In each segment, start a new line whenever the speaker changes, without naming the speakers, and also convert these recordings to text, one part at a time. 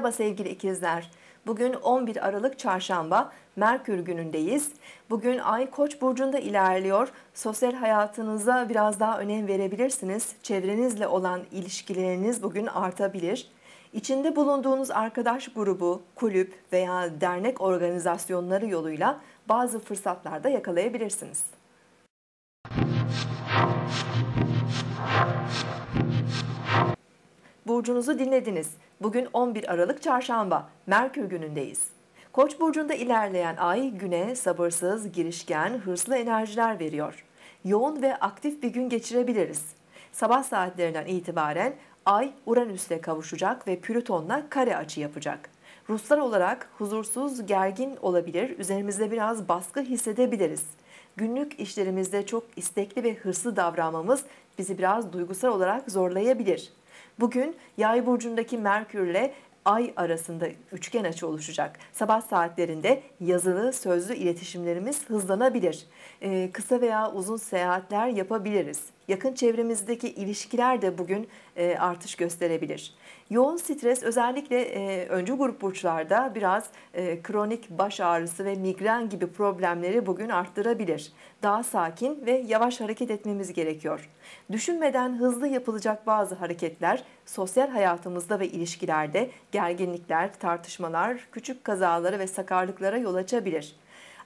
Merhaba sevgili ikizler. Bugün 11 Aralık Çarşamba, Merkür günündeyiz. Bugün Ay Koç burcunda ilerliyor. Sosyal hayatınıza biraz daha önem verebilirsiniz. Çevrenizle olan ilişkileriniz bugün artabilir. İçinde bulunduğunuz arkadaş grubu, kulüp veya dernek organizasyonları yoluyla bazı fırsatlarda yakalayabilirsiniz. burcunuzu dinlediniz. Bugün 11 Aralık Çarşamba, Merkür günündeyiz. Koç burcunda ilerleyen ay güne sabırsız, girişken, hırslı enerjiler veriyor. Yoğun ve aktif bir gün geçirebiliriz. Sabah saatlerinden itibaren ay Uranüs'le kavuşacak ve Plüton'la kare açı yapacak. Ruslar olarak huzursuz, gergin olabilir, üzerimizde biraz baskı hissedebiliriz. Günlük işlerimizde çok istekli ve hırslı davranmamız bizi biraz duygusal olarak zorlayabilir. Bugün Yay burcundaki Merkürle ay arasında üçgen açı oluşacak. Sabah saatlerinde yazılı, sözlü iletişimlerimiz hızlanabilir. Ee, kısa veya uzun seyahatler yapabiliriz yakın çevremizdeki ilişkiler de bugün e, artış gösterebilir. Yoğun stres özellikle e, önce grup burçlarda biraz e, kronik baş ağrısı ve migren gibi problemleri bugün arttırabilir. Daha sakin ve yavaş hareket etmemiz gerekiyor. Düşünmeden hızlı yapılacak bazı hareketler sosyal hayatımızda ve ilişkilerde gerginlikler, tartışmalar, küçük kazaları ve sakarlıklara yol açabilir.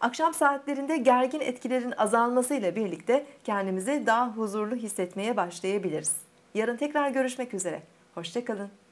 Akşam saatlerinde gergin etkilerin azalmasıyla birlikte kendimizi daha huzurlu hissetmeye başlayabiliriz. Yarın tekrar görüşmek üzere. Hoşçakalın.